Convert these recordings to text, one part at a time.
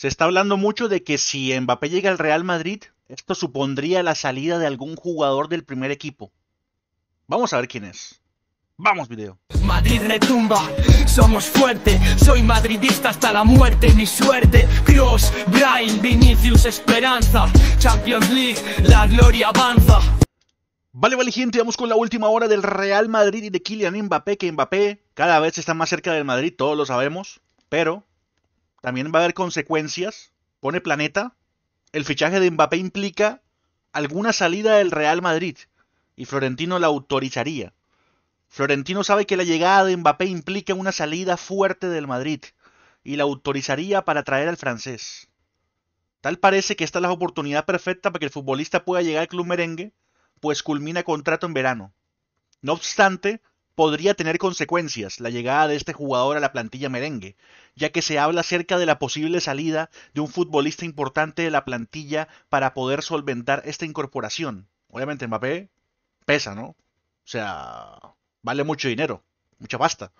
Se está hablando mucho de que si Mbappé llega al Real Madrid, esto supondría la salida de algún jugador del primer equipo. Vamos a ver quién es. Vamos video. Madrid retumba, somos fuerte, soy madridista hasta la muerte, mi suerte. Cross, Brian, Vinicius, Esperanza, Champions League, la gloria avanza. Vale, vale gente, vamos con la última hora del Real Madrid y de Kylian Mbappé, que Mbappé cada vez está más cerca del Madrid, todos lo sabemos, pero también va a haber consecuencias. Pone planeta. El fichaje de Mbappé implica alguna salida del Real Madrid y Florentino la autorizaría. Florentino sabe que la llegada de Mbappé implica una salida fuerte del Madrid y la autorizaría para traer al francés. Tal parece que esta es la oportunidad perfecta para que el futbolista pueda llegar al club merengue, pues culmina contrato en verano. No obstante, podría tener consecuencias la llegada de este jugador a la plantilla merengue, ya que se habla acerca de la posible salida de un futbolista importante de la plantilla para poder solventar esta incorporación. Obviamente Mbappé pesa, ¿no? O sea, vale mucho dinero, mucha pasta.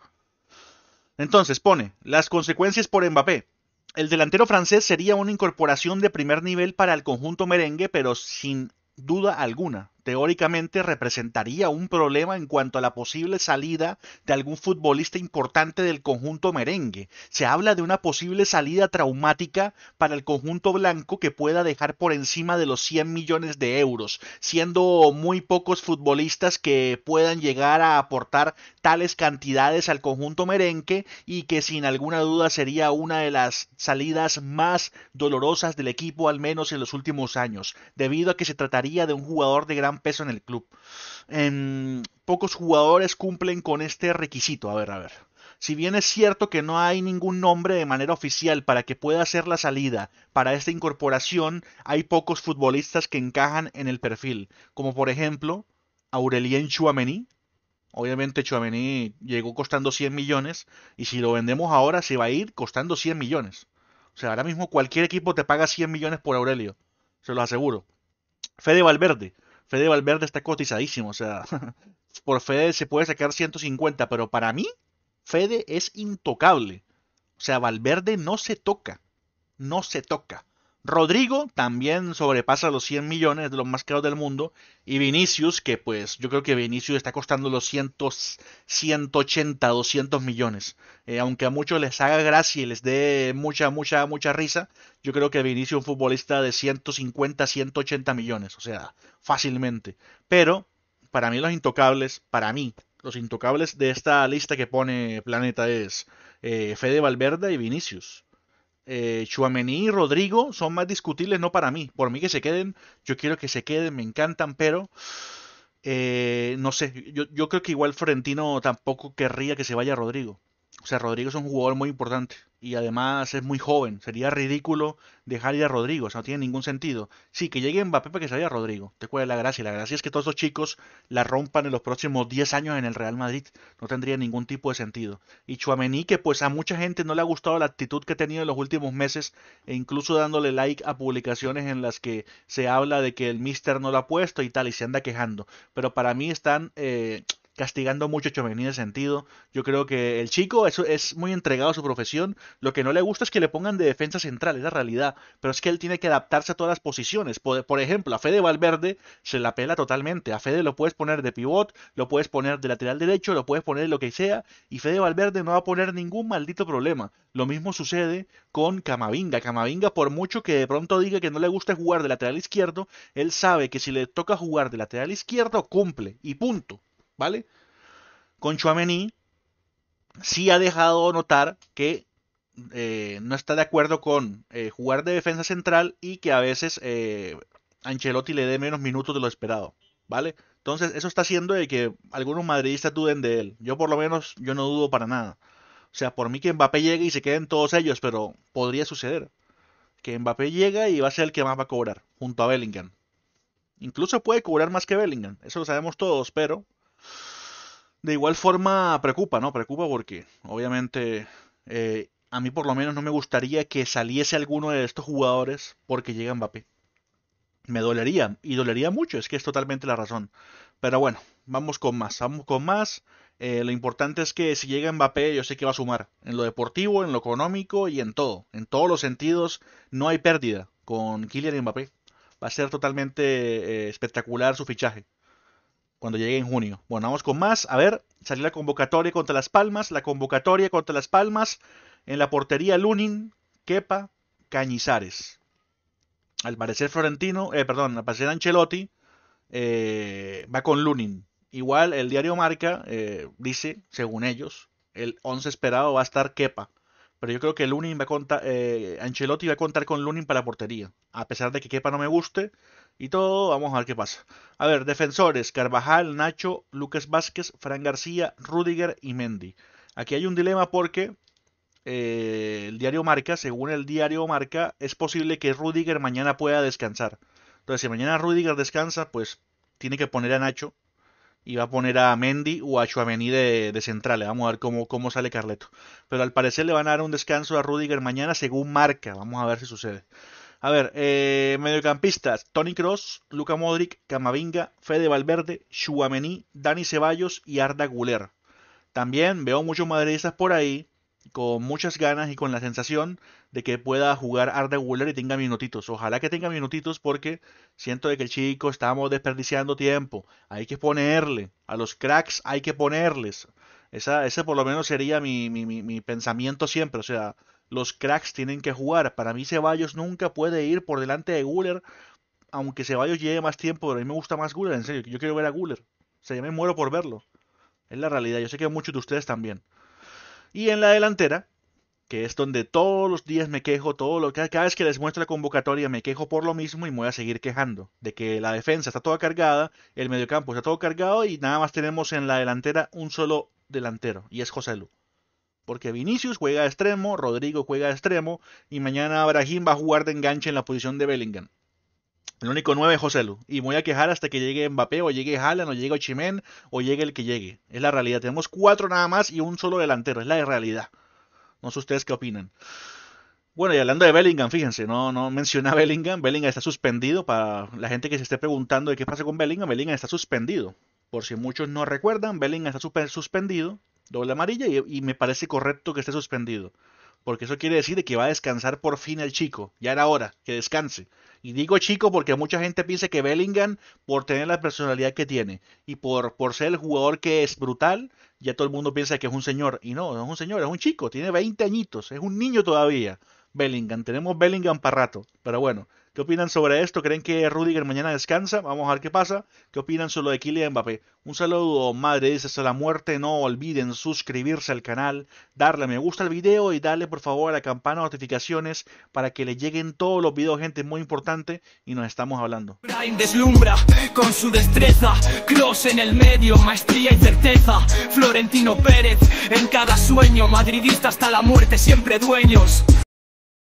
Entonces pone, las consecuencias por Mbappé. El delantero francés sería una incorporación de primer nivel para el conjunto merengue, pero sin duda alguna teóricamente representaría un problema en cuanto a la posible salida de algún futbolista importante del conjunto merengue. Se habla de una posible salida traumática para el conjunto blanco que pueda dejar por encima de los 100 millones de euros, siendo muy pocos futbolistas que puedan llegar a aportar tales cantidades al conjunto merengue y que sin alguna duda sería una de las salidas más dolorosas del equipo al menos en los últimos años, debido a que se trataría de un jugador de gran peso en el club. Em, pocos jugadores cumplen con este requisito. A ver, a ver. Si bien es cierto que no hay ningún nombre de manera oficial para que pueda ser la salida para esta incorporación, hay pocos futbolistas que encajan en el perfil, como por ejemplo Aurelien Chouameni. Obviamente Chouameni llegó costando 100 millones y si lo vendemos ahora se va a ir costando 100 millones. O sea, ahora mismo cualquier equipo te paga 100 millones por Aurelio, se lo aseguro. Fede Valverde, Fede Valverde está cotizadísimo. O sea, por Fede se puede sacar 150, pero para mí, Fede es intocable. O sea, Valverde no se toca. No se toca. Rodrigo también sobrepasa los 100 millones de los más caros del mundo. Y Vinicius, que pues yo creo que Vinicius está costando los 100, 180, 200 millones. Eh, aunque a muchos les haga gracia y les dé mucha, mucha, mucha risa, yo creo que Vinicius es un futbolista de 150, 180 millones. O sea, fácilmente. Pero para mí los intocables, para mí, los intocables de esta lista que pone Planeta es eh, Fede Valverde y Vinicius eh, Chuamení y Rodrigo son más discutibles, no para mí. Por mí que se queden, yo quiero que se queden, me encantan, pero eh, no sé, yo, yo, creo que igual Florentino tampoco querría que se vaya Rodrigo. O sea, Rodrigo es un jugador muy importante y además es muy joven. Sería ridículo dejar ir a Rodrigo, o sea, no tiene ningún sentido. Sí, que llegue Mbappé para que salga Rodrigo. Te cuál es la gracia? La gracia es que todos esos chicos la rompan en los próximos 10 años en el Real Madrid. No tendría ningún tipo de sentido. Y Chuamení, que pues a mucha gente no le ha gustado la actitud que ha tenido en los últimos meses, e incluso dándole like a publicaciones en las que se habla de que el Mister no lo ha puesto y tal, y se anda quejando. Pero para mí están... Eh, castigando mucho a Chomení de sentido. Yo creo que el chico es, es muy entregado a su profesión. Lo que no le gusta es que le pongan de defensa central, es la realidad. Pero es que él tiene que adaptarse a todas las posiciones. Por, ejemplo, a Fede Valverde se la pela totalmente. A Fede lo puedes poner de pivot, lo puedes poner de lateral derecho, lo puedes poner lo que sea. Y Fede Valverde no va a poner ningún maldito problema. Lo mismo sucede con Camavinga. Camavinga, por mucho que de pronto diga que no le gusta jugar de lateral izquierdo, él sabe que si le toca jugar de lateral izquierdo, cumple. Y punto. ¿vale? Con Chouameni sí ha dejado notar que eh, no está de acuerdo con eh, jugar de defensa central y que a veces eh, Ancelotti le dé menos minutos de lo esperado, ¿vale? Entonces eso está haciendo de que algunos madridistas duden de él. Yo por lo menos, yo no dudo para nada. O sea, por mí que Mbappé llegue y se queden todos ellos, pero podría suceder. Que Mbappé llega y va a ser el que más va a cobrar, junto a Bellingham. Incluso puede cobrar más que Bellingham, eso lo sabemos todos, pero de igual forma, preocupa, ¿no? Preocupa porque, obviamente, eh, a mí por lo menos no me gustaría que saliese alguno de estos jugadores porque llega Mbappé. Me dolería, y dolería mucho, es que es totalmente la razón. Pero bueno, vamos con más, vamos con más. Eh, lo importante es que si llega Mbappé, yo sé que va a sumar. En lo deportivo, en lo económico y en todo. En todos los sentidos, no hay pérdida con Kylian Mbappé. Va a ser totalmente eh, espectacular su fichaje cuando llegue en junio. Bueno, vamos con más. A ver, salió la convocatoria contra Las Palmas, la convocatoria contra Las Palmas, en la portería Lunin, Kepa, Cañizares. Al parecer Florentino, eh, perdón, al parecer Ancelotti eh, va con Lunin. Igual el diario Marca eh, dice, según ellos, el 11 esperado va a estar Kepa. Pero yo creo que Lunin va a contar, Ancelotti va a contar con Lunin para la portería. A pesar de que Kepa no me guste, y todo. Vamos a ver qué pasa. A ver, defensores, Carvajal, Nacho, Lucas Vázquez, Fran García, Rudiger y Mendy. Aquí hay un dilema porque eh, el diario Marca, según el diario Marca, es posible que Rudiger mañana pueda descansar. Entonces, si mañana Rudiger descansa, pues tiene que poner a Nacho y va a poner a Mendy o a Chuamení de, de centrales. Vamos a ver cómo, cómo sale Carleto. Pero al parecer le van a dar un descanso a Rudiger mañana según Marca. Vamos a ver si sucede. A ver, eh, mediocampistas: Tony Cross, Luca Modric, Camavinga, Fede Valverde, Chuamení, Dani Ceballos y Arda Guler. También veo muchos madridistas por ahí con muchas ganas y con la sensación de que pueda jugar Arda Guller y tenga minutitos. Ojalá que tenga minutitos porque siento de que el chico estamos desperdiciando tiempo. Hay que ponerle. A los cracks hay que ponerles. Esa, ese por lo menos sería mi, mi, mi, mi pensamiento siempre. O sea, los cracks tienen que jugar. Para mí Ceballos nunca puede ir por delante de Guller, aunque Ceballos lleve más tiempo, pero a mí me gusta más Guller, en serio, yo quiero ver a Guller. O sea, me muero por verlo. Es la realidad, yo sé que muchos de ustedes también. Y en la delantera, que es donde todos los días me quejo, todo lo que cada vez que les muestro la convocatoria me quejo por lo mismo y me voy a seguir quejando de que la defensa está toda cargada, el mediocampo está todo cargado y nada más tenemos en la delantera un solo delantero y es José Lu. Porque Vinicius juega de extremo, Rodrigo juega de extremo y mañana Brahim va a jugar de enganche en la posición de Bellingham. El único 9 es Joselu. Y voy a quejar hasta que llegue Mbappé, o llegue Haaland, o llegue Ochimen, o llegue el que llegue. Es la realidad. Tenemos cuatro nada más y un solo delantero. Es la realidad. No sé ustedes qué opinan. Bueno, y hablando de Bellingham, fíjense, no, no menciona Bellingham. Bellingham está suspendido. Para la gente que se esté preguntando de qué pasa con Bellingham, Bellingham está suspendido. Por si muchos no recuerdan, Bellingham está suspendido doble amarilla y, me parece correcto que esté suspendido. Porque eso quiere decir que va a descansar por fin el chico. Ya era hora que descanse. Y digo chico porque mucha gente piensa que Bellingham, por tener la personalidad que tiene y por, por ser el jugador que es brutal, ya todo el mundo piensa que es un señor. Y no, no es un señor, es un chico. Tiene 20 añitos, es un niño todavía. Bellingham, tenemos Bellingham para rato. Pero bueno, ¿Qué opinan sobre esto? ¿Creen que Rudiger mañana descansa? Vamos a ver qué pasa. ¿Qué opinan sobre lo de Kylian Mbappé? Un saludo, madre, dice hasta la muerte. No olviden suscribirse al canal, darle me gusta al video y darle por favor a la campana de notificaciones para que le lleguen todos los videos, gente, muy importante. Y nos estamos hablando. deslumbra con su destreza, en el medio, maestría y certeza. Florentino Pérez en cada sueño, madridista hasta la muerte, siempre dueños.